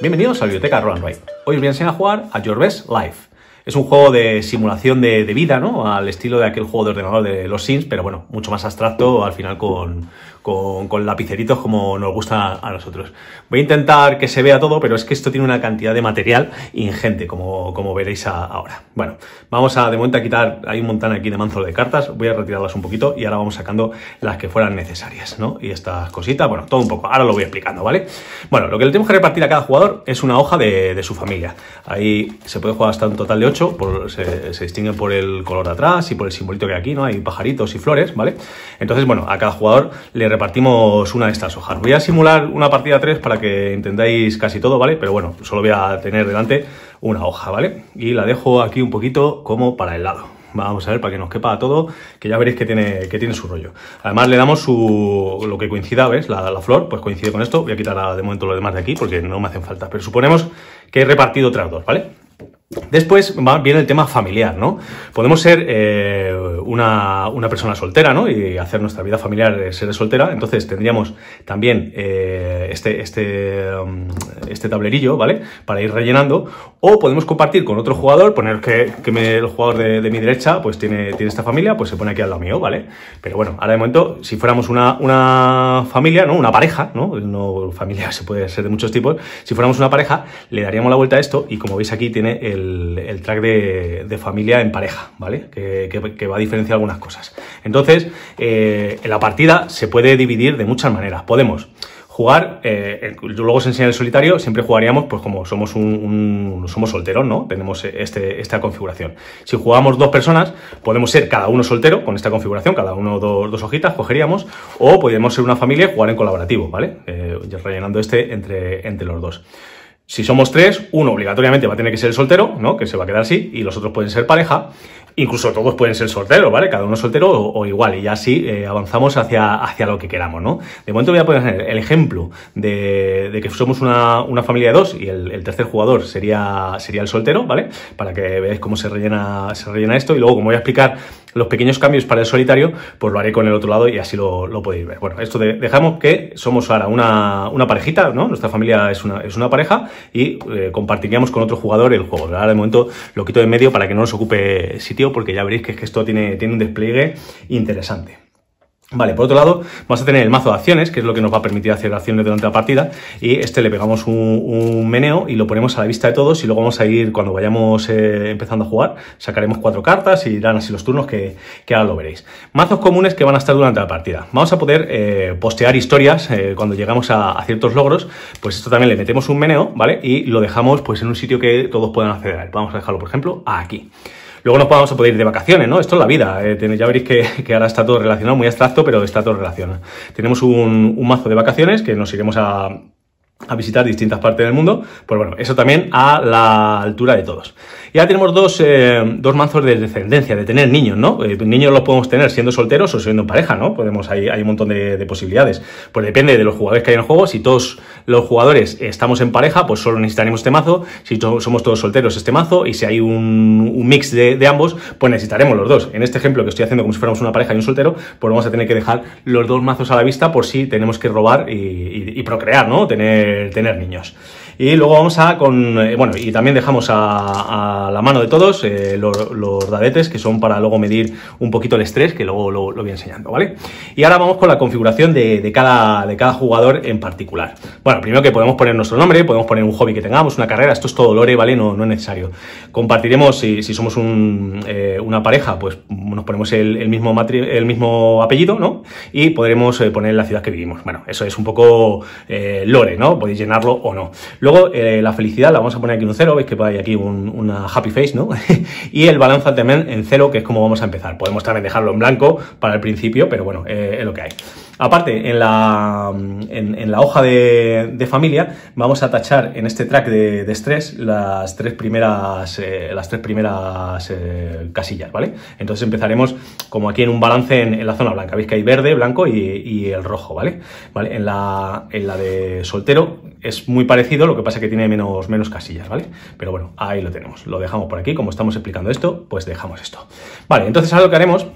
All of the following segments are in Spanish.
Bienvenidos a Biblioteca Run Ride. Hoy os voy a enseñar a jugar a Your Best Life. Es un juego de simulación de, vida, ¿no? Al estilo de aquel juego de ordenador de los Sims, pero bueno, mucho más abstracto al final con, lapiceritos como nos gusta a nosotros. Voy a intentar que se vea todo, pero es que esto tiene una cantidad de material ingente, como, como veréis ahora. Bueno, vamos a de momento a quitar, hay un montón aquí de manzo de cartas, voy a retirarlas un poquito y ahora vamos sacando las que fueran necesarias, ¿no? Y estas cositas, bueno, todo un poco, ahora lo voy explicando, ¿vale? Bueno, lo que le tenemos que repartir a cada jugador es una hoja de, de su familia. Ahí se puede jugar hasta un total de 8 se, distingue por el color de atrás y por el simbolito que hay aquí, ¿no? Hay pajaritos y flores, ¿vale? Entonces, bueno, a cada jugador le repartimos una de estas hojas. Voy a simular una partida 3 para que entendáis casi todo, ¿vale? Pero bueno, solo voy a tener delante una hoja, ¿vale? Y la dejo aquí un poquito como para el lado. Vamos a ver para que nos quepa todo, que ya veréis que tiene, que tiene su rollo. Además le damos su, lo que coincida, ¿ves? La, la flor, pues coincide con esto. Voy a quitar de momento lo demás de aquí porque no me hacen falta. Pero suponemos que he repartido otras dos, ¿vale? Después viene el tema familiar, ¿no? Podemos ser eh, una, persona soltera, ¿no? Y hacer nuestra vida familiar eh, ser soltera. Entonces tendríamos también eh, este, este, mm, este, tablerillo, ¿vale? Para ir rellenando. O podemos compartir con otro jugador, poner que, el jugador de, mi derecha pues tiene, tiene esta familia, pues se pone aquí al lado mío, ¿vale? Pero bueno, ahora de momento, si fuéramos una, una familia, ¿no? Una pareja, ¿no? No familia se puede ser de muchos tipos. Si fuéramos una pareja, le daríamos la vuelta a esto y como veis aquí tiene el el, track de, familia en pareja, ¿vale? Que, va a diferenciar algunas cosas. Entonces, eh, en la partida se puede dividir de muchas maneras. Podemos jugar, eh, Yo luego os enseñaré el solitario, siempre jugaríamos pues como somos un, somos solteros, ¿no? Tenemos este, esta configuración. Si jugamos dos personas, podemos ser cada uno soltero con esta configuración, cada uno dos, hojitas cogeríamos, o podríamos ser una familia y jugar en colaborativo, ¿vale? Eh, rellenando este entre, entre los dos. Si somos tres, uno obligatoriamente va a tener que ser el soltero, ¿no? Que se va a quedar así, y los otros pueden ser pareja. Incluso todos pueden ser solteros, ¿vale? Cada uno soltero o, igual, y ya así eh, avanzamos hacia, hacia lo que queramos, ¿no? De momento voy a poner el ejemplo de, que somos una, familia de dos y el, tercer jugador sería, sería el soltero, ¿vale? Para que veáis cómo se rellena, se rellena esto, y luego, como voy a explicar los pequeños cambios para el solitario, pues lo haré con el otro lado y así lo, lo podéis ver. Bueno, esto de, dejamos que somos ahora una, una, parejita, ¿no? Nuestra familia es una, pareja y eh, compartiríamos con otro jugador el juego. Ahora de momento lo quito de medio para que no nos ocupe sitio porque ya veréis que, que esto tiene, tiene un despliegue interesante. Vale, por otro lado, vamos a tener el mazo de acciones, que es lo que nos va a permitir hacer acciones durante la partida, y este le pegamos un, meneo y lo ponemos a la vista de todos y luego vamos a ir, cuando vayamos eh, empezando a jugar, sacaremos cuatro cartas y irán así los turnos que, ahora lo veréis. Mazos comunes que van a estar durante la partida. Vamos a poder eh, postear historias eh, cuando llegamos a, ciertos logros, pues esto también le metemos un meneo, ¿vale? Y lo dejamos pues en un sitio que todos puedan acceder Vamos a dejarlo, por ejemplo, aquí. Luego nos vamos a poder ir de vacaciones, ¿no? Esto es la vida. Eh, ya veréis que, ahora está todo relacionado, muy abstracto, pero está todo relacionado. Tenemos un, mazo de vacaciones que nos iremos a a visitar distintas partes del mundo, pues bueno, eso también a la altura de todos. Ya tenemos dos, eh, mazos de descendencia, de tener niños, ¿no? Eh, niños los podemos tener siendo solteros o siendo en pareja, ¿no? Podemos, hay, hay un montón de, posibilidades. Pues depende de los jugadores que hay en el juego. Si todos los jugadores estamos en pareja, pues solo necesitaremos este mazo. Si somos todos solteros, este mazo. Y si hay un, un mix de, ambos, pues necesitaremos los dos. En este ejemplo que estoy haciendo como si fuéramos una pareja y un soltero, pues vamos a tener que dejar los dos mazos a la vista por si tenemos que robar y, procrear, ¿no? tener niños. Y luego vamos a con, eh, bueno, y también dejamos a, la mano de todos eh, los, dadetes que son para luego medir un poquito el estrés, que luego lo, voy enseñando, ¿vale? Y ahora vamos con la configuración de, cada, de cada jugador en particular. Bueno, primero que podemos poner nuestro nombre, podemos poner un hobby que tengamos, una carrera, esto es todo lore, ¿vale? No, no es necesario. Compartiremos, si, somos eh, una pareja, pues nos ponemos el, mismo el mismo apellido, ¿no? Y podremos poner la ciudad que vivimos. Bueno, eso es un poco lore, ¿no? Podéis llenarlo o no. Luego, eh, la felicidad la vamos a poner aquí en un cero, veis que hay aquí una happy face, ¿no? y el balance también en cero que es como vamos a empezar. Podemos también dejarlo en blanco para el principio, pero bueno, eh, es lo que hay. Aparte, en la, en, la hoja de, familia vamos a tachar en este track de, estrés las tres primeras, eh, las tres primeras eh, casillas, ¿vale? Entonces empezaremos como aquí en un balance en, la zona blanca. Veis que hay verde, blanco y, el rojo, ¿vale? ¿Vale? En, la, en la de soltero es muy parecido, lo que pasa es que tiene menos, menos casillas, ¿vale? Pero bueno, ahí lo tenemos. Lo dejamos por aquí. Como estamos explicando esto, pues dejamos esto. Vale, entonces ahora lo que haremos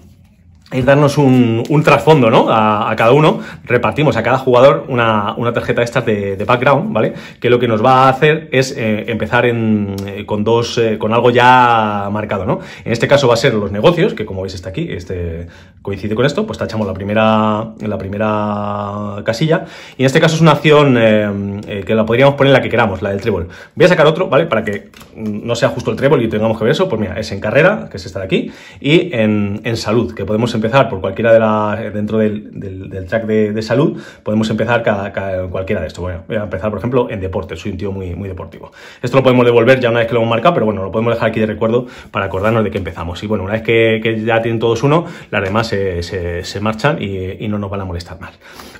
es darnos un, trasfondo, ¿no? A, cada uno, repartimos a cada jugador una, una tarjeta de estas de, background, ¿vale? Que lo que nos va a hacer es eh, empezar en, eh, con dos, eh, con algo ya marcado, ¿no? En este caso va a ser los negocios, que como veis está aquí, este coincide con esto, pues tachamos la primera, la primera casilla, y en este caso es una acción que la podríamos poner la que queramos, la del trébol. Voy a sacar otro, ¿vale? Para que no sea justo el trébol y tengamos que ver eso, pues mira, es en carrera, que es esta de aquí, y en, en salud, que podemos empezar empezar por cualquiera de las, dentro del, track de, salud, podemos empezar cada, cualquiera de estos. Bueno, voy a empezar, por ejemplo, en deporte, soy un tío muy, muy deportivo. Esto lo podemos devolver ya una vez que lo hemos marcado, pero bueno, lo podemos dejar aquí de recuerdo para acordarnos de que empezamos. Y bueno, una vez que, que ya tienen todos uno, las demás se, se, marchan y, no nos van a molestar más.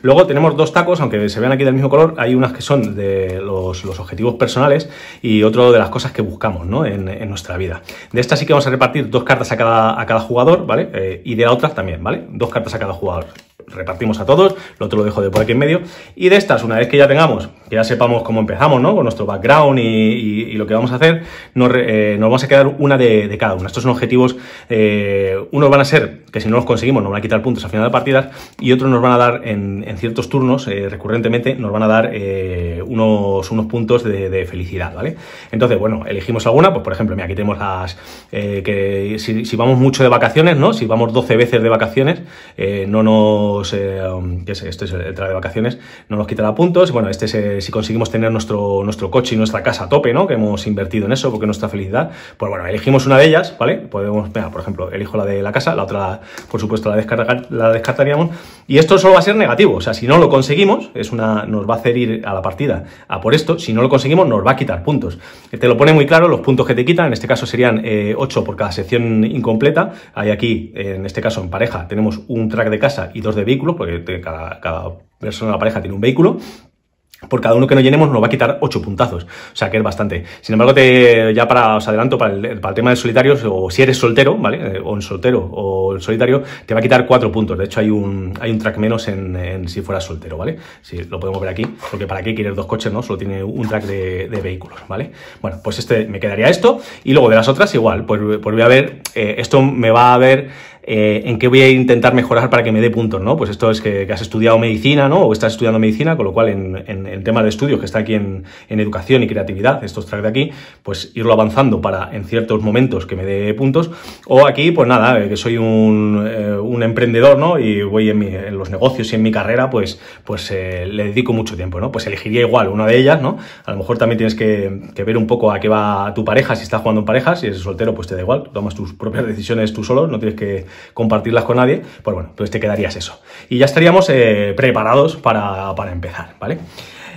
Luego tenemos dos tacos, aunque se vean aquí del mismo color, hay unas que son de los, objetivos personales y otro de las cosas que buscamos ¿no? en, nuestra vida. De esta sí que vamos a repartir dos cartas a cada, a cada jugador, ¿vale? Eh, y de la también, ¿vale? Dos cartas a cada jugador repartimos a todos, lo otro lo dejo de por aquí en medio. Y de estas, una vez que ya tengamos, que ya sepamos cómo empezamos, ¿no? Con nuestro background y, lo que vamos a hacer, nos, eh, vamos a quedar una de, cada una. Estos son objetivos, eh, unos van a ser que si no los conseguimos nos van a quitar puntos al final de partidas y otros nos van a dar en, ciertos turnos, eh, recurrentemente, nos van a dar unos, unos puntos de, felicidad, ¿vale? Entonces, bueno, elegimos alguna, pues por ejemplo, mira, aquí tenemos las que si, vamos mucho de vacaciones, ¿no? Si vamos 12 veces de vacaciones, no nos eh, sé, esto es el traje de vacaciones, no nos quitará puntos. Bueno, este es si conseguimos tener nuestro, nuestro coche y nuestra casa a tope, ¿no? Que hemos invertido en eso porque nuestra felicidad. Pues bueno, elegimos una de ellas, ¿vale? Podemos, mira, por ejemplo, elijo la de la casa, la otra, por supuesto, la, descartaríamos. Y esto solo va a ser negativo, o sea, si no lo conseguimos, es una, nos va a hacer ir a la partida a por esto, si no lo conseguimos nos va a quitar puntos. Eh, te lo pone muy claro los puntos que te quitan, en este caso serían 8 eh, por cada sección incompleta. Hay aquí, en este caso en pareja, tenemos un track de casa y dos de vehículo, vehículos, porque cada, persona, la pareja tiene un vehículo, por cada uno que no llenemos nos va a quitar 8 puntazos, o sea que es bastante. Sin embargo, te, ya para, os adelanto, para el, para el tema de solitarios, o si eres soltero, ¿vale? Eh, o en soltero o el solitario, te va a quitar 4 puntos. De hecho, hay un, hay un track menos en, si fueras soltero, ¿vale? Si lo podemos ver aquí, porque para qué quieres dos coches, ¿no? Solo tiene un track de, vehículos, ¿vale? Bueno, pues este me quedaría esto, y luego de las otras igual, pues, pues voy a ver, eh, esto me va a ver eh, en qué voy a intentar mejorar para que me dé puntos, ¿no? Pues esto es que, has estudiado medicina, ¿no? O estás estudiando medicina, con lo cual en, el tema de estudios que está aquí en, educación y creatividad, estos tracks de aquí, pues irlo avanzando para en ciertos momentos que me dé puntos. O aquí, pues nada, eh, que soy eh, un, emprendedor, ¿no? Y voy en, los negocios y en mi carrera, pues, pues le dedico mucho tiempo, ¿no? Pues elegiría igual una de ellas, ¿no? A lo mejor también tienes que, ver un poco a qué va tu pareja, si estás jugando en parejas, si eres soltero, pues te da igual, tomas tus propias decisiones tú solo, no tienes que compartirlas con nadie, pues bueno, pues te quedarías eso. Y ya estaríamos eh, preparados para, empezar, ¿vale?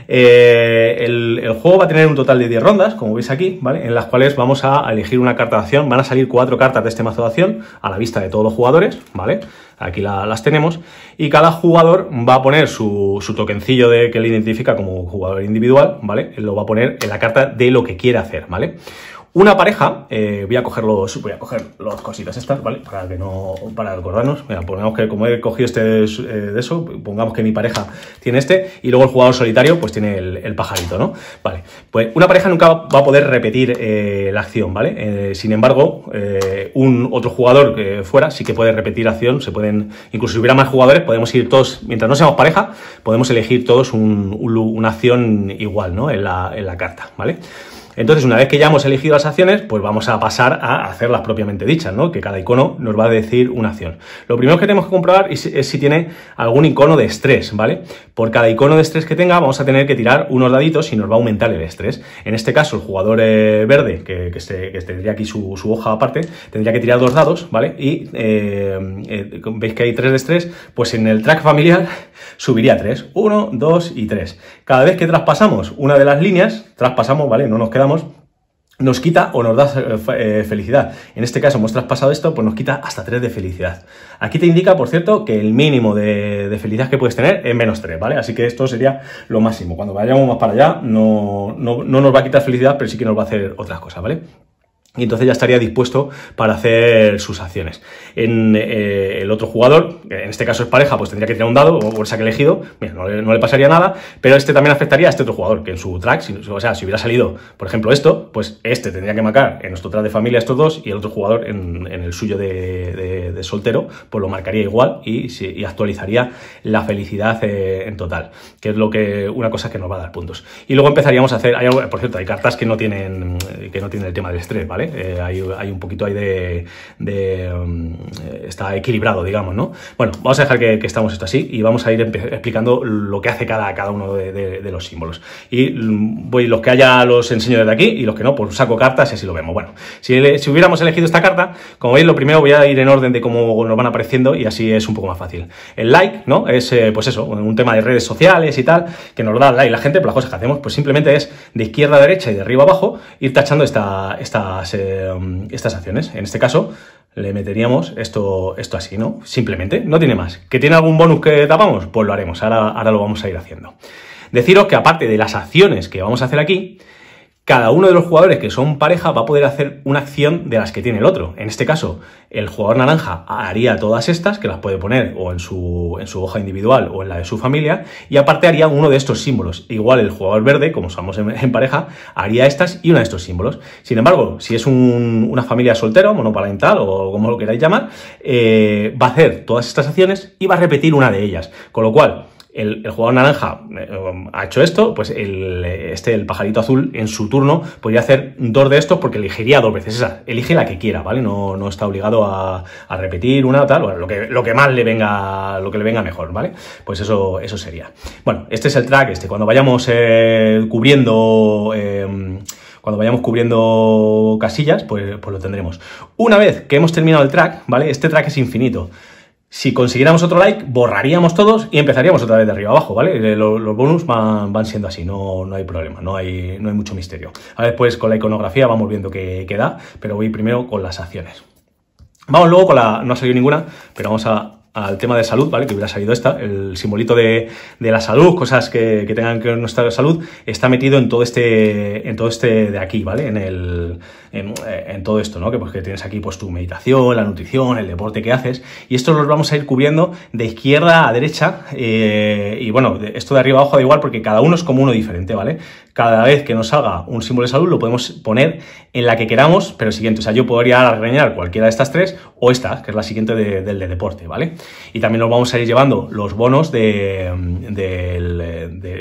Eh, el, juego va a tener un total de 10 rondas, como veis aquí, ¿vale? En las cuales vamos a elegir una carta de acción. Van a salir 4 cartas de este mazo de acción a la vista de todos los jugadores, ¿vale? Aquí las tenemos. Y cada jugador va a poner su, su, de que le identifica como jugador individual, ¿vale? Lo va a poner en la carta de lo que quiere hacer, ¿vale? Una pareja, eh, voy a coger los, voy a coger los cositas estas, ¿vale? Para que no, para acordarnos, mira, pongamos que como he cogido este eh, de eso, pongamos que mi pareja tiene este y luego el jugador solitario pues tiene el, pajarito, ¿no? Vale, pues una pareja nunca va a poder repetir eh, la acción, ¿vale? sin embargo, un otro jugador que fuera sí que puede repetir acción, se pueden, incluso si hubiera más jugadores, podemos ir todos, mientras no seamos pareja, podemos elegir todos una acción igual, ¿no? En la, en la carta, ¿vale? vale entonces, una vez que ya hemos elegido las acciones, pues vamos a pasar a hacerlas propiamente dichas, ¿no? Que cada icono nos va a decir una acción. Lo primero que tenemos que comprobar es, si tiene algún icono de estrés, ¿vale? Por cada icono de estrés que tenga, vamos a tener que tirar unos daditos y nos va a aumentar el estrés. En este caso, el jugador eh, verde, que, tendría aquí su, hoja aparte, tendría que tirar dos dados, ¿vale? Y eh, eh, veis que hay tres de estrés, pues en el track familiar subiría 3. 1, 2 y 3. Cada vez que traspasamos una de las líneas, traspasamos, ¿vale? No nos quedamos, nos quita o nos da eh, eh, felicidad. En este caso hemos traspasado esto, pues nos quita hasta 3 de felicidad. Aquí te indica, por cierto, que el mínimo de, felicidad que puedes tener es menos 3, ¿vale? Así que esto sería lo máximo. Cuando vayamos más para allá, no, no nos va a quitar felicidad, pero sí que nos va a hacer otras cosas, ¿vale? y entonces ya estaría dispuesto para hacer sus acciones. En eh, el otro jugador, en este caso es pareja, pues tendría que tirar un dado o el saque elegido, mira, no, le pasaría nada, pero este también afectaría a este otro jugador, que en su track, o sea, si hubiera salido, por ejemplo, esto, pues este tendría que marcar en nuestro track de familia estos dos y el otro jugador en, el suyo de, soltero, pues lo marcaría igual y, actualizaría la felicidad eh, en total, que es lo que una cosa que nos va a dar puntos. Y luego empezaríamos a hacer, por cierto, hay cartas que no tienen, que no tienen el tema del estrés, ¿vale? Eh, hay, un poquito ahí de... Mm, eh, está equilibrado, digamos, ¿no? Bueno, vamos a dejar que, estamos esto así y vamos a ir explicando lo que hace cada, cada uno de, los símbolos. Y mm, voy, los que haya los enseño desde aquí y los que no, pues saco cartas y así lo vemos. Bueno, si, hubiéramos elegido esta carta, como veis, lo primero voy a ir en orden de cómo nos van apareciendo y así es un poco más fácil. El like, ¿no? Es, eh, pues eso, un tema de redes sociales y tal, que nos lo da like la gente, pero las cosas que hacemos, pues simplemente es de izquierda a derecha y de arriba abajo, ir tachando esta, esta eh, estas acciones. En este caso, le meteríamos esto, esto así, ¿no? Simplemente, no tiene más. ¿Que tiene algún bonus que tapamos? Pues lo haremos, ahora, ahora lo vamos a ir haciendo. Deciros que aparte de las acciones que vamos a hacer aquí, cada uno de los jugadores que son pareja va a poder hacer una acción de las que tiene el otro. En este caso, el jugador naranja haría todas estas, que las puede poner o en su, en su hoja individual o en la de su familia, y aparte haría uno de estos símbolos. Igual el jugador verde, como estamos en, pareja, haría estas y uno de estos símbolos. Sin embargo, si es una familia soltera, monoparental o como lo queráis llamar, eh, va a hacer todas estas acciones y va a repetir una de ellas. Con lo cual, el, jugador naranja eh, ha hecho esto, pues el, este, el pajarito azul, en su turno, podría hacer dos de estos porque elegiría dos veces esa. Elige la que quiera, ¿vale? No, no está obligado a, repetir una o tal, lo, que, lo que más le venga, lo que le venga mejor, ¿vale? Pues eso, eso sería. Bueno, este es el track, este, cuando vayamos eh, cubriendo... Em, cuando vayamos cubriendo casillas, pues, pues lo tendremos. Una vez que hemos terminado el track, ¿vale? Este track es infinito. Si consiguiéramos otro like, borraríamos todos y empezaríamos otra vez de arriba abajo, ¿vale? Eh, los, bonus van, siendo así, no, no hay problema, no hay, no hay, mucho misterio. A ver, pues con la iconografía vamos viendo qué, da, pero voy primero con las acciones. Vamos luego con la... no ha salido ninguna, pero vamos al tema de salud, ¿vale? Que hubiera salido esta, el simbolito de, la salud, cosas que, tengan que ver con nuestra salud, está metido en todo este, en todo este de aquí, ¿vale? En el, eh, en, todo esto, ¿no? Que, pues, tienes aquí pues, tu meditación, la nutrición, el deporte que haces. Y estos los vamos a ir cubriendo de izquierda a derecha. Eh, y bueno, esto de arriba a abajo da igual porque cada uno es como uno diferente, ¿vale? Cada vez que nos salga un símbolo de salud lo podemos poner en la que queramos, pero siguiente. O sea, yo podría reñar cualquiera de estas tres o esta, que es la siguiente del de deporte, ¿vale? Y también nos vamos a ir llevando los bonos de,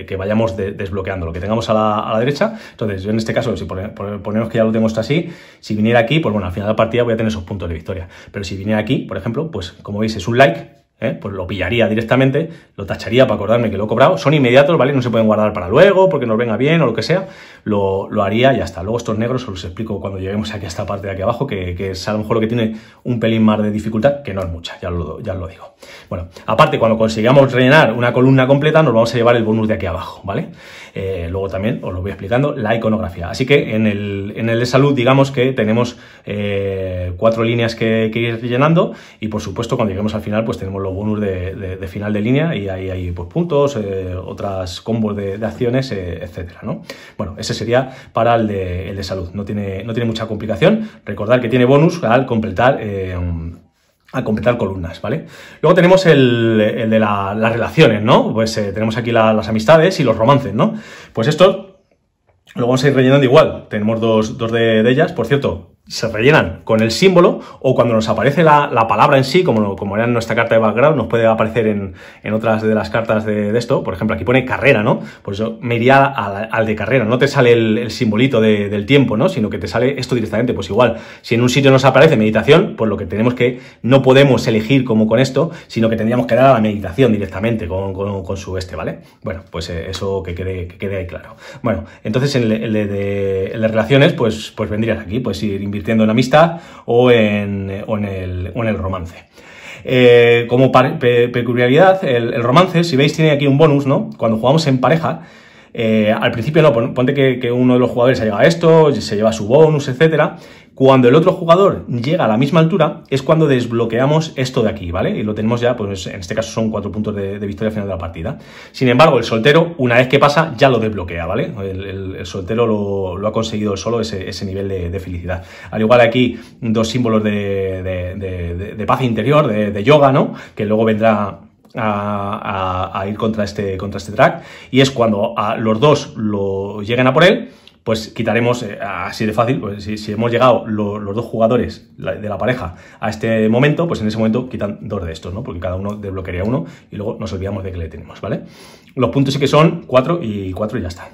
que vayamos desbloqueando, lo que tengamos a la, a la, derecha. Entonces, yo en este caso, si ponemos que ya lo tengo esto así, si viniera aquí, pues bueno, al final de la partida voy a tener esos puntos de victoria. Pero si viniera aquí, por ejemplo, pues como veis es un like, ¿eh? pues lo pillaría directamente, lo tacharía para acordarme que lo he cobrado. Son inmediatos, ¿vale? No se pueden guardar para luego, porque nos venga bien o lo que sea lo, haría y hasta luego estos negros os los explico cuando lleguemos aquí a esta parte de aquí abajo, que, es a lo mejor lo que tiene un pelín más de dificultad, que no es mucha, ya, lo, ya lo digo. Bueno, aparte, cuando consigamos rellenar una columna completa, nos vamos a llevar el bonus de aquí abajo, ¿vale? Eh, luego también os lo voy explicando, la iconografía. Así que en el, en el de salud, digamos que tenemos eh, cuatro líneas que, ir rellenando y, por supuesto, cuando lleguemos al final, pues tenemos los bonus de, final de línea y ahí hay pues, puntos, eh, otras combos de, de acciones, etcétera, ¿no? Bueno, ese sería para el de, el de salud. No tiene, no tiene mucha complicación. Recordar que tiene bonus al completar. Eh, completar columnas, ¿vale? Luego tenemos el, de las relaciones, ¿no? Pues eh, tenemos aquí las amistades y los romances, ¿no? Pues esto lo vamos a ir rellenando igual. Tenemos dos, de, ellas. Por cierto, se rellenan con el símbolo o cuando nos aparece la, palabra en sí, como, como, era en nuestra carta de background, nos puede aparecer en, otras de las cartas de, esto. Por ejemplo, aquí pone carrera, ¿no? Por eso me iría al, de carrera, no te sale el, simbolito del tiempo, ¿no? Sino que te sale esto directamente. Pues igual, si en un sitio nos aparece meditación, pues lo que tenemos que, no podemos elegir como con esto, sino que tendríamos que dar a la meditación directamente con, su este, ¿vale? Bueno, pues eh, eso que quede, ahí claro. Bueno, entonces en el, de, relaciones, pues, pues vendrías aquí, pues ir convirtiendo en amistad o en, el, romance. Eh, como peculiaridad, el, romance, si veis, tiene aquí un bonus, ¿no? Cuando jugamos en pareja, eh, al principio no, ponte que, que, uno de los jugadores se lleva esto, se lleva su bonus, etcétera, cuando el otro jugador llega a la misma altura es cuando desbloqueamos esto de aquí, ¿vale? Y lo tenemos ya, pues en este caso son cuatro puntos de, victoria final de la partida. Sin embargo, el soltero, una vez que pasa, ya lo desbloquea, ¿vale? El, soltero lo, ha conseguido solo ese, nivel de, felicidad. Al igual aquí, dos símbolos de, paz interior, de yoga, ¿no? Que luego vendrá a, ir contra este, contra este track. Y es cuando los dos lo lleguen a por él, pues quitaremos eh, así de fácil, pues si, hemos llegado los dos jugadores de la pareja a este momento, pues en ese momento quitan dos de estos, ¿no? Porque cada uno desbloquearía uno y luego nos olvidamos de que le tenemos, ¿vale? Los puntos sí que son cuatro y cuatro y ya está.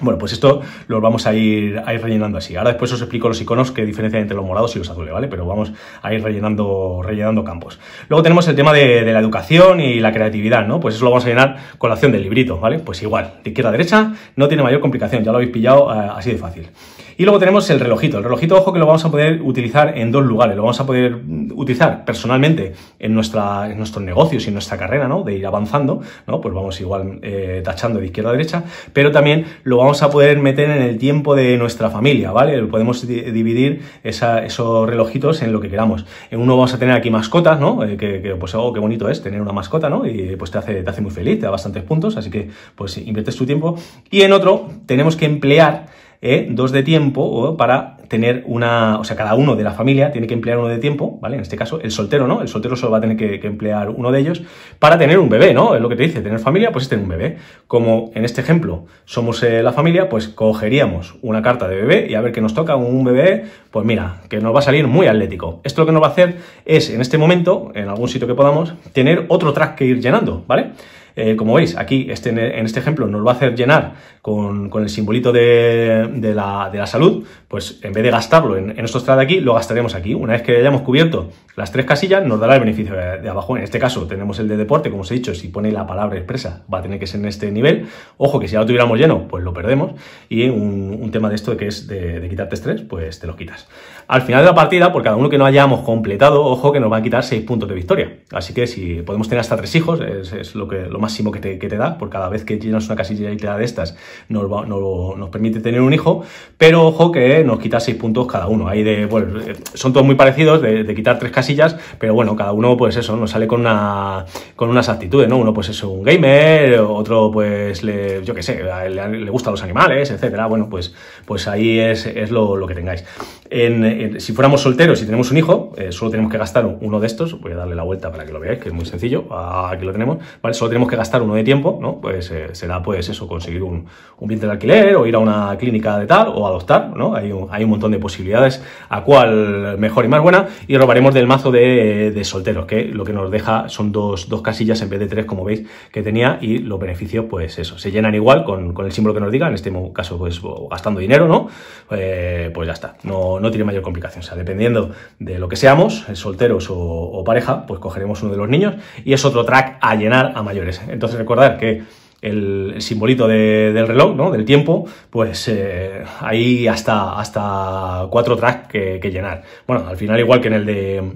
Bueno, pues esto lo vamos a ir, rellenando así. Ahora después os explico los iconos que diferencian entre los morados y los azules, ¿vale? Pero vamos a ir rellenando, campos. Luego tenemos el tema de, la educación y la creatividad, ¿no? Pues eso lo vamos a llenar con la acción del librito, ¿vale? Pues igual, de izquierda a derecha no tiene mayor complicación, ya lo habéis pillado eh, así de fácil. Y luego tenemos el relojito. El relojito, ojo, que lo vamos a poder utilizar en dos lugares. Lo vamos a poder mm, utilizar personalmente en, nuestra, en nuestros negocios y en nuestra carrera, ¿no? De ir avanzando, ¿no? Pues vamos igual eh, tachando de izquierda a derecha, pero también lo vamos a poder meter en el tiempo de nuestra familia, ¿vale? Podemos dividir esos relojitos en lo que queramos. En uno vamos a tener aquí mascotas, ¿no? Eh, que, que, pues, algo oh, qué bonito es tener una mascota, ¿no? Y pues te hace, te hace muy feliz, te da bastantes puntos, así que pues inviertes tu tiempo. Y en otro tenemos que emplear ¿eh? dos de tiempo ¿eh? para tener una, o sea, cada uno de la familia tiene que emplear uno de tiempo, ¿vale? En este caso, el soltero, ¿no? El soltero solo va a tener que, emplear uno de ellos para tener un bebé, ¿no? Es lo que te dice, tener familia, pues es tener un bebé. Como en este ejemplo somos eh, la familia, pues cogeríamos una carta de bebé y a ver qué nos toca un bebé, pues mira, que nos va a salir muy atlético. Esto lo que nos va a hacer es, en este momento, en algún sitio que podamos, tener otro track que ir llenando, ¿vale? Eh, como veis, aquí este, en este ejemplo nos va a hacer llenar con, el simbolito de, la, salud, pues en vez de gastarlo en, en estos de aquí, lo gastaremos aquí. Una vez que hayamos cubierto las tres casillas, nos dará el beneficio de, abajo. En este caso tenemos el de deporte, como os he dicho, si pone la palabra expresa va a tener que ser en este nivel. Ojo que si ya lo tuviéramos lleno, pues lo perdemos. Y un, tema de esto que es de quitarte estrés, pues te lo quitas al final de la partida, por cada uno que no hayamos completado, ojo que nos va a quitar 6 puntos de victoria. Así que si podemos tener hasta 3 hijos, es, lo, que, lo máximo que te, te, da, por cada vez que llenas una casilla de estas, nos, va, nos, nos, permite tener un hijo, pero ojo que nos quita 6 puntos cada uno. Hay de, bueno, eh, son todos muy parecidos, de, quitar tres casillas, pero bueno, cada uno pues eso, nos sale con, una, con unas actitudes, ¿no? Uno pues es un gamer, otro pues le, yo qué sé, le, le gustan los animales, etcétera. Bueno, pues pues ahí es, lo, que tengáis. En, si fuéramos solteros y tenemos un hijo, eh, solo tenemos que gastar uno de estos, voy a darle la vuelta para que lo veáis, que es muy sencillo, aquí lo tenemos, Solo tenemos que gastar uno de tiempo, ¿no? Pues eh, será pues eso, conseguir un, un de alquiler o ir a una clínica de tal o adoptar, ¿no? Hay un, hay un montón de posibilidades a cuál mejor y más buena y robaremos del mazo de, solteros, que lo que nos deja son dos, casillas en vez de tres, como veis, que tenía y los beneficios, pues eso, se llenan igual con, con el símbolo que nos diga, en este caso pues gastando dinero ¿no? Eh, pues ya está, no, tiene mayor complicación. O sea, dependiendo de lo que seamos, eh, solteros o, pareja, pues cogeremos uno de los niños y es otro track a llenar a mayores. Entonces recordar que el, simbolito del reloj, Del tiempo, pues ahí eh, hay hasta, hasta cuatro tracks que, llenar. Bueno, al final igual que en el de,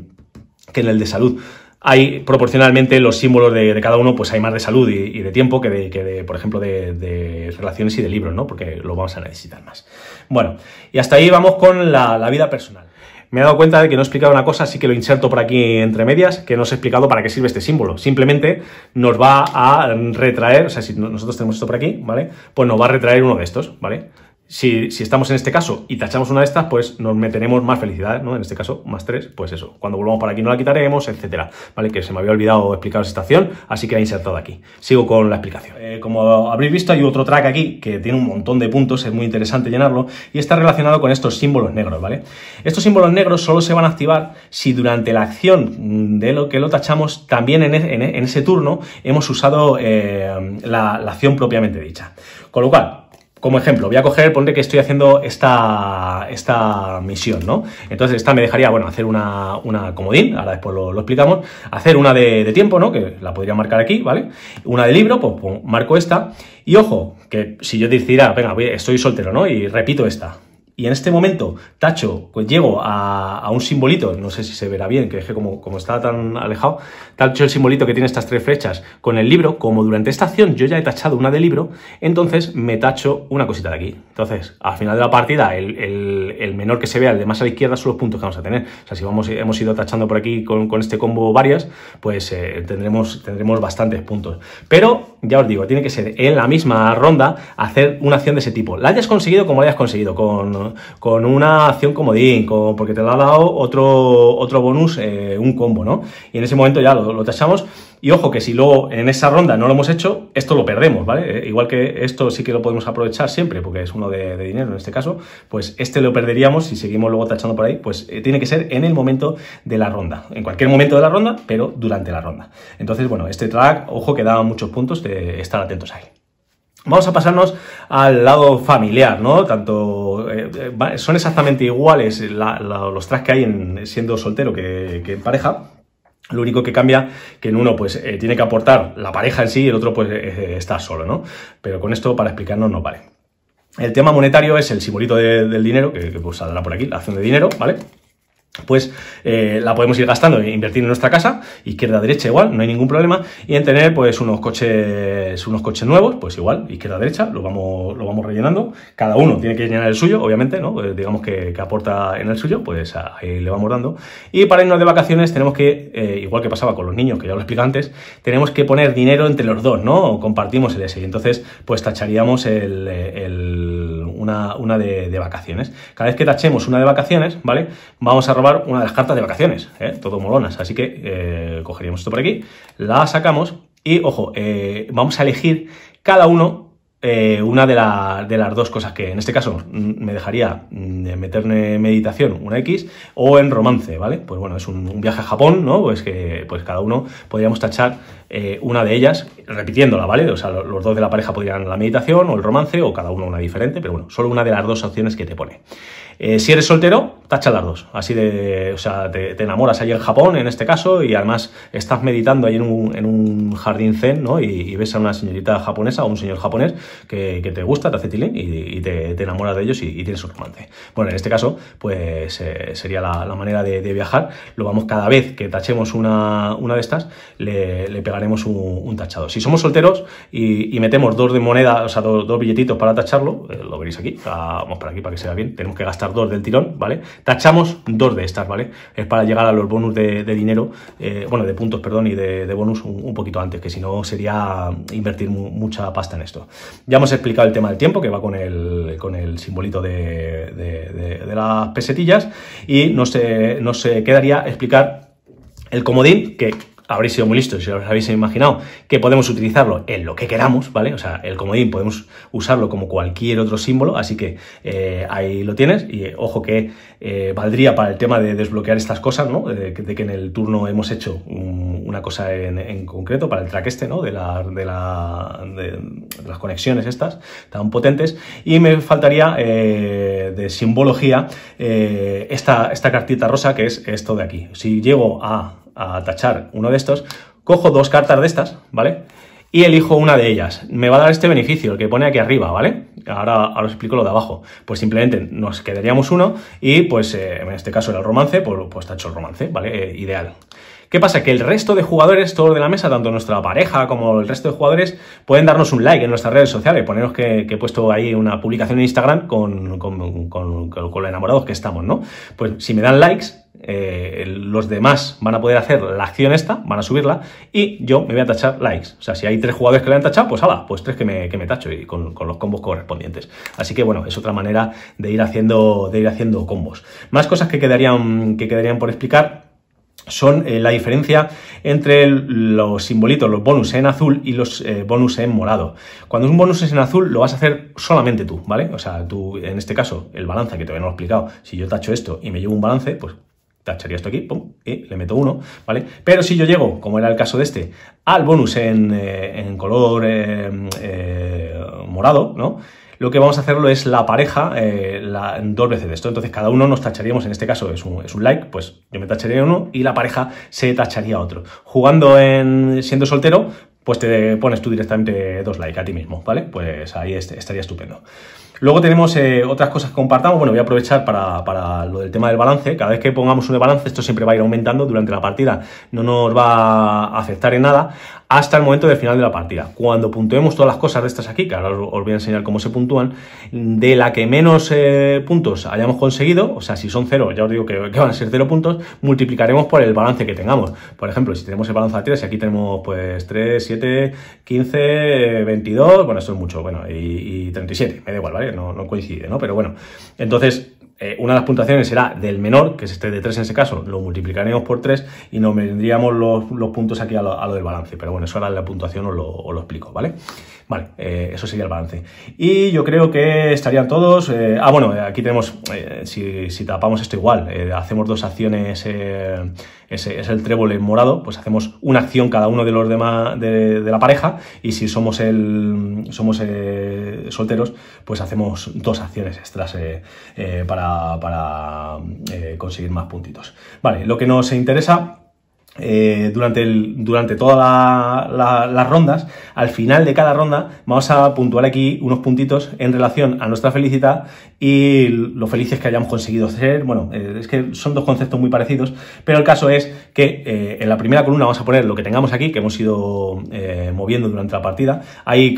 que en el de salud hay proporcionalmente los símbolos de, cada uno, pues hay más de salud y, de tiempo que de, que de por ejemplo, de, relaciones y de libros, ¿no? Porque lo vamos a necesitar más. Bueno, y hasta ahí vamos con la, la vida personal. Me he dado cuenta de que no he explicado una cosa, así que lo inserto por aquí entre medias, que no os he explicado para qué sirve este símbolo. Simplemente nos va a retraer, o sea, si nosotros tenemos esto por aquí, ¿vale? Pues nos va a retraer uno de estos, ¿vale? Si, estamos en este caso y tachamos una de estas, pues nos meteremos más felicidades, ¿no? En este caso, más 3, pues eso. Cuando volvamos para aquí no la quitaremos, etcétera. ¿Vale? Que se me había olvidado explicar esta acción así que la he insertado aquí. Sigo con la explicación. Eh, como habréis visto, hay otro track aquí que tiene un montón de puntos, es muy interesante llenarlo, y está relacionado con estos símbolos negros, ¿vale? Estos símbolos negros solo se van a activar si durante la acción de lo que lo tachamos, también en, e, e, ese turno, hemos usado eh, la acción propiamente dicha. Con lo cual, como ejemplo, voy a coger, ponle que estoy haciendo esta, esta misión, ¿no? Entonces, esta me dejaría, bueno, hacer una, comodín, ahora después lo, explicamos, hacer una de, tiempo, ¿no? Que la podría marcar aquí, ¿vale? Una de libro, pues, pues marco esta. Y ojo, que si yo decidiera, venga, estoy soltero, ¿no? Y repito esta, y en este momento tacho, pues llego a, un simbolito, no sé si se verá bien, que deje como, como está tan alejado, tacho el simbolito que tiene estas tres flechas con el libro, como durante esta acción yo ya he tachado una de libro, entonces me tacho una cosita de aquí. Entonces, al final de la partida, el, menor que se vea, el de más a la izquierda, son los puntos que vamos a tener. O sea, si vamos, hemos ido tachando por aquí con, este combo varias, pues eh, tendremos, tendremos bastantes puntos. Pero, ya os digo, tiene que ser en la misma ronda hacer una acción de ese tipo. La hayas conseguido como la hayas conseguido, con con, una acción comodín, porque te lo ha dado otro, otro bonus, eh, un combo, ¿no? Y en ese momento ya lo, tachamos. Y ojo que si luego en esa ronda no lo hemos hecho, esto lo perdemos, ¿vale? Eh, igual que esto sí que lo podemos aprovechar siempre, porque es uno de, dinero en este caso, pues este lo perderíamos si seguimos luego tachando por ahí, pues eh, tiene que ser en el momento de la ronda, en cualquier momento de la ronda, pero durante la ronda. Entonces, bueno, este track, ojo que da muchos puntos, de estar atentos a él. Vamos a pasarnos al lado familiar, ¿no? Tanto eh, eh, son exactamente iguales los tres que hay en, siendo soltero que, en pareja, lo único que cambia que en uno pues eh, tiene que aportar la pareja en sí y el otro pues está solo, ¿no? Pero con esto para explicarnos no vale. El tema monetario es el simbolito del dinero, que, pues, saldrá por aquí, la acción de dinero, ¿vale? pues eh, la podemos ir gastando e invertir en nuestra casa, izquierda, derecha igual, no hay ningún problema, y en tener pues unos coches, unos coches nuevos, pues igual, izquierda, derecha, lo vamos, lo vamos rellenando, cada uno tiene que llenar el suyo, obviamente, ¿no? Eh, digamos que, aporta en el suyo, pues ahí le vamos dando, y para irnos de vacaciones tenemos que, eh, igual que pasaba con los niños, que ya lo explico antes, tenemos que poner dinero entre los dos, ¿no? compartimos el S, y entonces pues tacharíamos el, el una, de, vacaciones. Cada vez que tachemos una de vacaciones, ¿vale? Vamos a robar una de las cartas de vacaciones, ¿eh? Todo molonas. Así que eh, cogeríamos esto por aquí, la sacamos y, ojo, eh, vamos a elegir cada uno eh, una de, las dos cosas que en este caso mm, me dejaría mm, meterme en meditación, una X, o en romance, ¿vale? Pues bueno, es un, viaje a Japón, ¿no? Pues que pues cada uno podríamos tachar eh, una de ellas, repitiéndola, ¿vale? O sea, los dos de la pareja podrían la meditación o el romance, o cada uno una diferente, pero bueno, solo una de las dos opciones que te pone. Eh, si eres soltero, tacha las dos. Así de, o sea, te, enamoras ahí en Japón, en este caso, y además estás meditando allí en un, jardín zen, ¿no? Y, ves a una señorita japonesa o un señor japonés que, te gusta, te hace tilín y, te, enamoras de ellos y, tienes un romance. Bueno, en este caso, pues eh, sería la, manera de, viajar. Lo vamos cada vez que tachemos una, de estas, le, pegaremos un, tachado. Si somos solteros y, metemos dos de moneda, o sea, dos, billetitos para tacharlo, eh, lo veréis aquí, ah, vamos para aquí para que se vea bien, tenemos que gastar dos del tirón, ¿vale? Tachamos dos de estas, ¿vale? Es para llegar a los bonus de, dinero, eh, bueno, de puntos, perdón, y de, bonus un, poquito antes, que si no sería invertir mucha pasta en esto. Ya hemos explicado el tema del tiempo, que va con el, con el simbolito de, las pesetillas, y nos, quedaría explicar el comodín, que habréis sido muy listos, si os habéis imaginado que podemos utilizarlo en lo que queramos, ¿vale? O sea, el comodín podemos usarlo como cualquier otro símbolo, así que eh, ahí lo tienes. Y eh, ojo que eh, valdría para el tema de desbloquear estas cosas, ¿no? De, que en el turno hemos hecho una cosa en, concreto, para el track este, ¿no? De, la, de, la, de, las conexiones estas tan potentes. Y me faltaría de simbología esta, esta cartita rosa que es esto de aquí. Si llego a a tachar uno de estos, cojo dos cartas de estas, ¿vale? Y elijo una de ellas. Me va a dar este beneficio, el que pone aquí arriba, ¿vale? Ahora, os explico lo de abajo. Pues simplemente nos quedaríamos uno y pues eh, en este caso era el romance, pues, pues tacho el romance, ¿vale? Eh, ideal. ¿Qué pasa? Que el resto de jugadores, todos de la mesa, tanto nuestra pareja como el resto de jugadores, pueden darnos un like en nuestras redes sociales, poneros que, he puesto ahí una publicación en Instagram con, con, enamorados que estamos, ¿no? Pues si me dan likes, eh, los demás van a poder hacer la acción esta, van a subirla, y yo me voy a tachar likes. O sea, si hay tres jugadores que le han tachado, pues ala, pues tres que me, tacho y con, los combos correspondientes. Así que bueno, es otra manera de ir haciendo, de ir haciendo combos. Más cosas que quedarían, que quedarían por explicar son eh, la diferencia entre los simbolitos, los bonus en azul y los eh, bonus en morado. Cuando un bonus es en azul, lo vas a hacer solamente tú, ¿vale? O sea, tú, en este caso, el balance, que todavía no he explicado, si yo tacho esto y me llevo un balance, pues tacharía esto aquí, pum, y le meto uno, ¿vale? Pero si yo llego, como era el caso de este, al bonus en eh, color morado, ¿no? lo que vamos a hacerlo es la pareja eh, dos veces de esto. Entonces cada uno nos tacharíamos, en este caso es un, like, pues yo me tacharía uno y la pareja se tacharía otro. Jugando en siendo soltero, pues te pones tú directamente dos likes a ti mismo, ¿vale? Pues ahí estaría estupendo. Luego tenemos eh, otras cosas que compartamos. Bueno, voy a aprovechar para, para, lo del tema del balance. Cada vez que pongamos un balance, esto siempre va a ir aumentando durante la partida. No nos va a afectar en nada hasta el momento del final de la partida. Cuando puntuemos todas las cosas de estas aquí, que ahora os voy a enseñar cómo se puntúan, de la que menos eh, puntos hayamos conseguido, o sea, si son cero, ya os digo que, van a ser cero puntos, multiplicaremos por el balance que tengamos. Por ejemplo, si tenemos el balance de 3 y aquí tenemos pues 3, 7, 15, 22, bueno, esto es mucho, bueno, y, y 37, me da igual, ¿vale? no coincide, ¿no? Pero bueno, entonces eh, una de las puntuaciones será del menor, que es este de 3 en ese caso, lo multiplicaremos por 3 y nos vendríamos los, puntos aquí a lo, del balance. Pero bueno, eso ahora la puntuación lo, os lo explico, ¿vale? Vale, eh, eso sería el balance. Y yo creo que estarían todos. Eh, ah, bueno, aquí tenemos, eh, si, tapamos esto igual, hacemos dos acciones, ese es el trébol en morado, pues hacemos una acción cada uno de los demás de, la pareja. Y si somos el somos solteros, pues hacemos dos acciones extras para, para conseguir más puntitos. Vale, lo que nos interesa eh, durante, durante todas las rondas, al final de cada ronda vamos a puntuar aquí unos puntitos en relación a nuestra felicidad y lo felices que hayamos conseguido ser. Bueno, eh, es que son dos conceptos muy parecidos, pero el caso es que eh, en la primera columna vamos a poner lo que tengamos aquí, que hemos ido moviendo durante la partida. Hay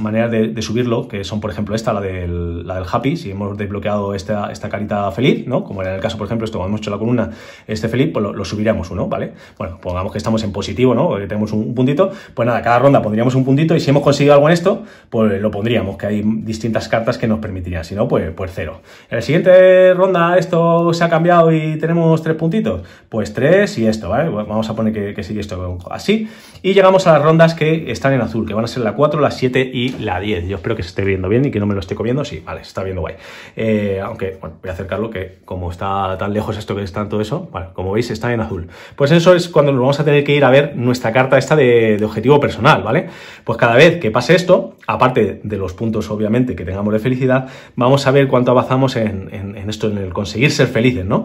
maneras de, subirlo, que son por ejemplo esta, la del, happy, si hemos desbloqueado esta, esta carita feliz, ¿no? Como era en el caso, por ejemplo, esto, cuando hemos hecho la columna, este feliz, pues lo, lo subiremos uno, ¿vale? Bueno, pongamos que estamos en positivo, ¿no? Que tenemos un puntito, pues nada, cada ronda pondríamos un puntito y si hemos conseguido algo en esto, pues lo pondríamos, que hay distintas cartas que nos permitirían, si no, pues, pues cero. En la siguiente ronda esto se ha cambiado y tenemos tres puntitos, pues tres y esto, ¿vale? Pues vamos a poner que, que sigue esto así y llegamos a las rondas que están en azul, que van a ser la 4, la 7 y la 10. Yo espero que se esté viendo bien y que no me lo esté comiendo, sí, vale, está viendo guay. Eh, aunque, bueno, voy a acercarlo que como está tan lejos esto que está en todo eso, bueno, como veis está en azul. Pues eso es cuando nos vamos a tener que ir a ver nuestra carta esta de, objetivo personal, ¿vale? Pues cada vez que pase esto, aparte de los puntos obviamente que tengamos de felicidad, vamos a ver cuánto avanzamos en, esto, en el conseguir ser felices, ¿no?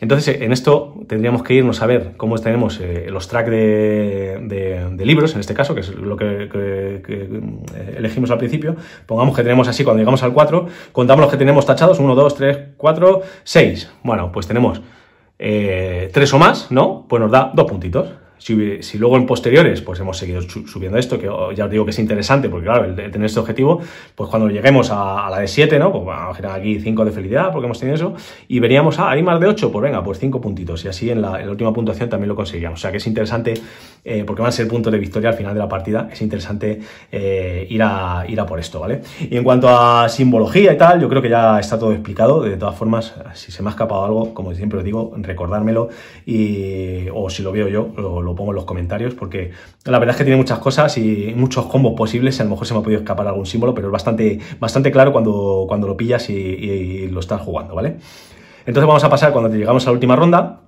Entonces, en esto tendríamos que irnos a ver cómo tenemos eh, los tracks de, libros, en este caso, que es lo que, que, elegimos al principio. Pongamos que tenemos así, cuando llegamos al 4, contamos los que tenemos tachados, 1, 2, 3, 4, 6. Bueno, pues tenemos eh, tres o más, ¿no? Pues nos da dos puntitos. Si, luego en posteriores pues hemos seguido subiendo esto, que oh, ya os digo que es interesante, porque claro, el, tener este objetivo, pues cuando lleguemos a, la de 7, ¿no? Pues vamos a aquí cinco de felicidad, porque hemos tenido eso, y veníamos, a, ah, hay más de ocho? pues venga, pues cinco puntitos, y así en la, en la última puntuación también lo conseguíamos. O sea que es interesante eh, porque van a ser puntos de victoria al final de la partida. Es interesante eh, ir, a, ir a por esto, ¿vale? Y en cuanto a simbología y tal, yo creo que ya está todo explicado. De todas formas, si se me ha escapado algo, como siempre os digo, recordármelo y, o si lo veo yo, lo, pongo en los comentarios, porque la verdad es que tiene muchas cosas y muchos combos posibles. A lo mejor se me ha podido escapar algún símbolo, pero es bastante, bastante claro cuando, cuando lo pillas y, y lo estás jugando, ¿vale? Entonces vamos a pasar cuando llegamos a la última ronda,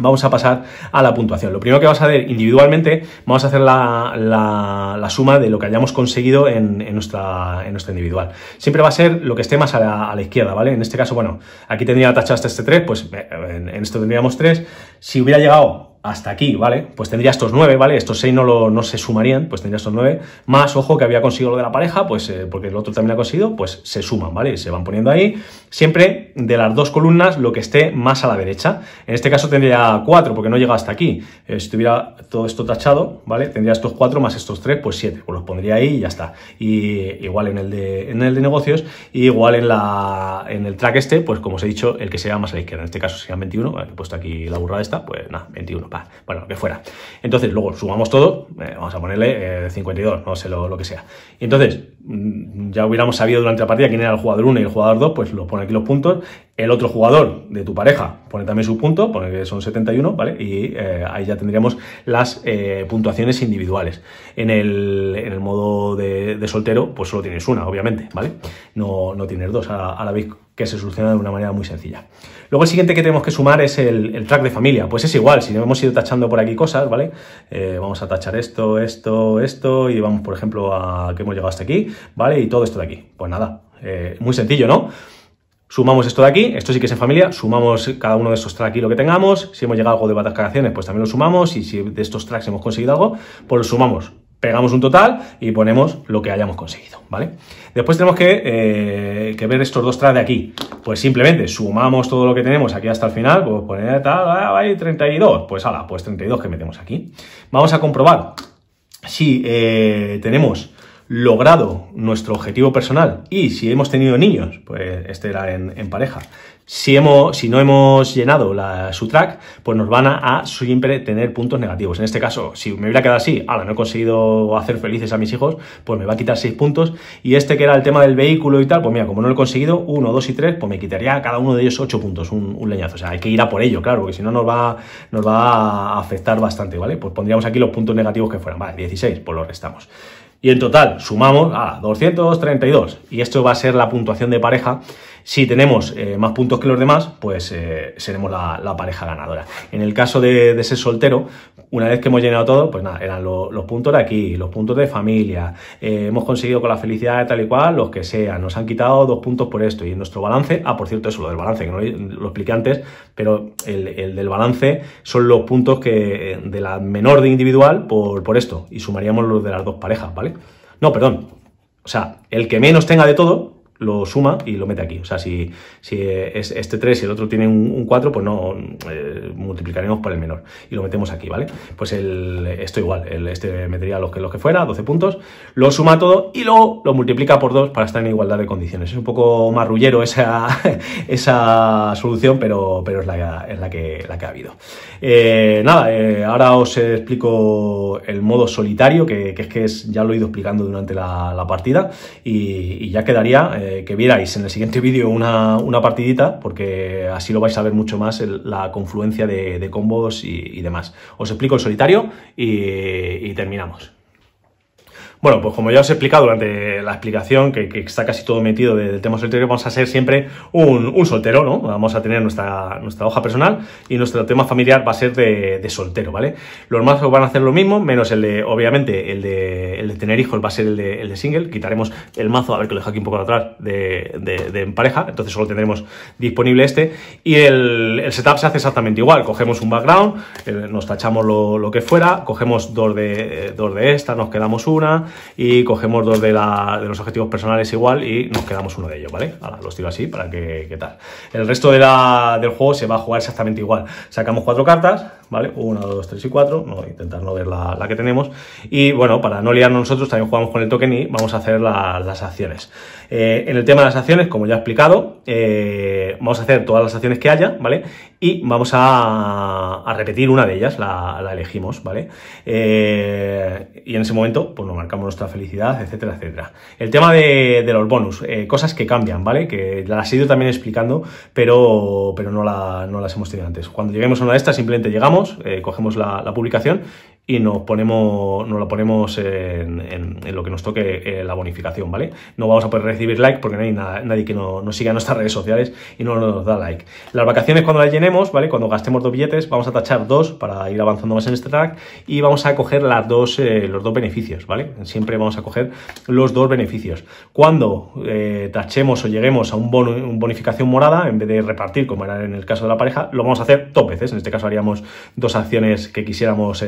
vamos a pasar a la puntuación. Lo primero que vas a hacer individualmente, vamos a hacer la, suma de lo que hayamos conseguido en, en, nuestra, individual. Siempre va a ser lo que esté más a la, izquierda, ¿vale? En este caso, bueno, aquí tendría tachado hasta este 3, este pues eh, en esto tendríamos 3. Si hubiera llegado hasta aquí, ¿vale? Pues tendría estos nueve, ¿vale? Estos seis no, lo, no se sumarían, pues tendría estos nueve, más, ojo, que había conseguido lo de la pareja, pues eh, porque el otro también ha conseguido, pues se suman, ¿vale? se van poniendo ahí, siempre de las dos columnas lo que esté más a la derecha. En este caso tendría cuatro, porque no llega hasta aquí. Eh, si tuviera todo esto tachado, ¿vale? Tendría estos cuatro más estos tres, pues siete, pues los pondría ahí y ya está. Y igual en el de, en el de negocios, igual en, la, en el track este, pues como os he dicho, el que sea más a la izquierda, en este caso serían 21, eh, he puesto aquí la burrada esta, pues nada, 21 bueno, que fuera. Entonces, luego sumamos todo, eh, vamos a ponerle 52, eh, no sé lo, que sea. Y entonces, mm, ya hubiéramos sabido durante la partida quién era el jugador 1 y el jugador 2, pues lo pone aquí los puntos. El otro jugador de tu pareja pone también su punto, pone que son 71, ¿vale? Y eh, ahí ya tendríamos las puntuaciones individuales. En el, modo de, soltero, pues solo tienes una, obviamente, ¿vale? No, tienes dos, a la vez que se soluciona de una manera muy sencilla. Luego el siguiente que tenemos que sumar es el, track de familia. Pues es igual, si no hemos ido tachando por aquí cosas, ¿vale? Eh, vamos a tachar esto, esto, esto, y vamos, por ejemplo, a que hemos llegado hasta aquí, ¿vale? Y todo esto de aquí. Pues nada, eh, muy sencillo, ¿no? Sumamos esto de aquí, esto sí que es en familia, sumamos cada uno de estos tracks y lo que tengamos. Si hemos llegado a algo de vacaciones, pues también lo sumamos. Y si de estos tracks hemos conseguido algo, pues lo sumamos pegamos un total y ponemos lo que hayamos conseguido, ¿vale? Después tenemos que, eh, ver estos dos tras de aquí. Pues simplemente sumamos todo lo que tenemos aquí hasta el final, pues poner tal, 32, pues ala, pues 32 que metemos aquí. Vamos a comprobar si eh, tenemos logrado nuestro objetivo personal y si hemos tenido niños, pues este era en, pareja. Si, si no hemos llenado la, su track, pues nos van a, siempre tener puntos negativos. En este caso, si me hubiera quedado así, ahora no he conseguido hacer felices a mis hijos, pues me va a quitar 6 puntos. Y este que era el tema del vehículo y tal, pues mira, como no lo he conseguido, uno dos y tres pues me quitaría cada uno de ellos ocho puntos, un, leñazo. O sea, hay que ir a por ello, claro, porque si no nos va, nos va a afectar bastante, ¿vale? Pues pondríamos aquí los puntos negativos que fueran, vale, 16, pues los restamos. Y en total sumamos ah, a 232. Y esto va a ser la puntuación de pareja si tenemos eh, más puntos que los demás, pues eh, seremos la, pareja ganadora. En el caso de, ser soltero, una vez que hemos llenado todo, pues nada, eran los puntos de aquí, los puntos de familia, eh, hemos conseguido con la felicidad de tal y cual, los que sea nos han quitado dos puntos por esto. Y en nuestro balance, ah, por cierto, eso lo del balance, que no lo expliqué antes, pero el, del balance son los puntos que de la menor de individual por, por esto, y sumaríamos los de las dos parejas, ¿vale? No, perdón. O sea, el que menos tenga de todo, lo suma y lo mete aquí. O sea, si, si es este 3 y el otro tiene un, 4, pues no eh, multiplicaremos por el menor y lo metemos aquí, ¿vale? Pues el, esto igual, este metería los que, los que fuera, 12 puntos, lo suma todo y luego lo multiplica por 2 para estar en igualdad de condiciones. Es un poco marrullero esa, esa solución, pero, pero es, la, la, que, la que ha habido. Eh, nada, eh, ahora os explico el modo solitario, que, es que es, ya lo he ido explicando durante la, partida y ya quedaría eh, que vierais en el siguiente vídeo una, una, partidita, porque así lo vais a ver mucho más la confluencia de, combos y, demás. Os explico el solitario y terminamos. Bueno, pues como ya os he explicado durante la explicación, que, está casi todo metido del tema soltero, vamos a ser siempre un, soltero, ¿no? Vamos a tener nuestra, hoja personal y nuestro tema familiar va a ser de, soltero, ¿vale? Los mazos van a hacer lo mismo, menos el de, obviamente, el de, tener hijos va a ser el de, single. Quitaremos el mazo, a ver que lo dejo aquí un poco atrás, de, en pareja, entonces solo tendremos disponible este. Y el, setup se hace exactamente igual, cogemos un background, eh, nos tachamos lo, que fuera, cogemos dos de, dos de esta, nos quedamos una, y cogemos dos de, los objetivos personales igual y nos quedamos uno de ellos, ¿vale? Ahora los tiro así para que, tal. El resto del juego se va a jugar exactamente igual. Sacamos cuatro cartas, ¿vale? Una, dos, tres y cuatro, no, intentar no ver la, que tenemos. Y bueno, para no liarnos nosotros también jugamos con el token y vamos a hacer las acciones. Eh, en el tema de las acciones, como ya he explicado, eh, vamos a hacer todas las acciones que haya, ¿vale? y vamos a, repetir una de ellas, la, elegimos, ¿vale? Eh, y en ese momento, pues nos marcamos nuestra felicidad, etcétera, etcétera. El tema de, los bonus, eh, cosas que cambian, ¿vale? Que las he ido también explicando, pero, pero no, la, no las hemos tenido antes. Cuando lleguemos a una de estas, simplemente llegamos, eh, cogemos la publicación y nos, ponemos, nos lo ponemos en, lo que nos toque eh, la bonificación, ¿vale? No vamos a poder recibir like porque no hay nadie que nos siga en nuestras redes sociales y no nos da like. Las vacaciones cuando las llenemos, ¿vale? Cuando gastemos dos billetes, vamos a tachar dos para ir avanzando más en este track y vamos a coger las dos, eh, los dos beneficios, ¿vale? Siempre vamos a coger los dos beneficios. Cuando eh, tachemos o lleguemos a un, bonificación morada, en vez de repartir como era en el caso de la pareja, lo vamos a hacer dos veces. En este caso haríamos dos acciones que quisiéramos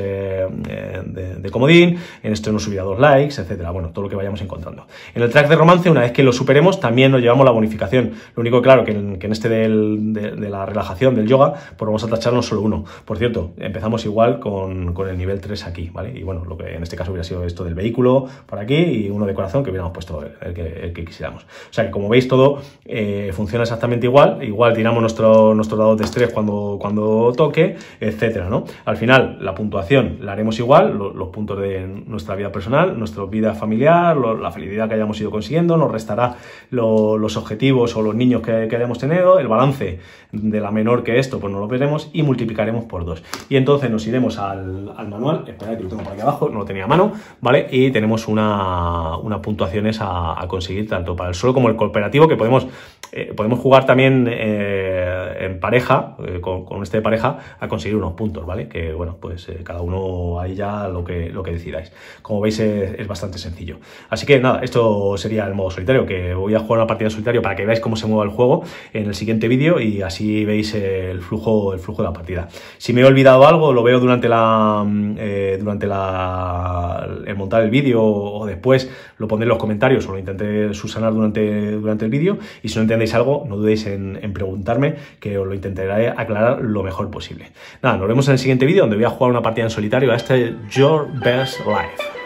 de, comodín, en esto nos subía dos likes, etcétera. Bueno, todo lo que vayamos encontrando. En el track de romance, una vez que lo superemos, también nos llevamos la bonificación. Lo único claro que en, que en este de, la relajación, del yoga, pues vamos a tacharnos solo uno. Por cierto, empezamos igual con, el nivel 3 aquí, ¿vale? Y bueno, lo que en este caso hubiera sido esto del vehículo por aquí y uno de corazón que hubiéramos puesto el, que, quisiéramos. O sea que como veis todo eh, funciona exactamente igual, igual tiramos nuestro, nuestro de estrés cuando, cuando toque, etcétera, ¿no? Al final, la puntuación, la Haremos igual los puntos de nuestra vida personal, nuestra vida familiar, la felicidad que hayamos ido consiguiendo, nos restará los objetivos o los niños que, hayamos tenido, el balance de la menor que esto, pues no lo veremos y multiplicaremos por dos. Y entonces nos iremos al, manual, esperad que lo tengo por aquí abajo, no lo tenía a mano, ¿vale? Y tenemos unas puntuaciones a, conseguir tanto para el suelo como el cooperativo que podemos eh, podemos jugar también eh, en pareja, eh, con, este de pareja, a conseguir unos puntos, ¿vale? Que bueno, pues cada uno ahí ya lo que, lo que decidáis. Como veis es, bastante sencillo. Así que nada, esto sería el modo solitario, que voy a jugar una partida de solitario para que veáis cómo se mueve el juego en el siguiente vídeo y así veis el flujo, el flujo de la partida. Si me he olvidado algo, lo veo durante la mm, durante la, el montar el vídeo o después lo pondré en los comentarios o lo intenté subsanar durante, durante el vídeo y si no entendéis algo, no dudéis en, en preguntarme, que os lo intentaré aclarar lo mejor posible. Nada, nos vemos en el siguiente vídeo donde voy a jugar una partida en solitario a este Your Best Life.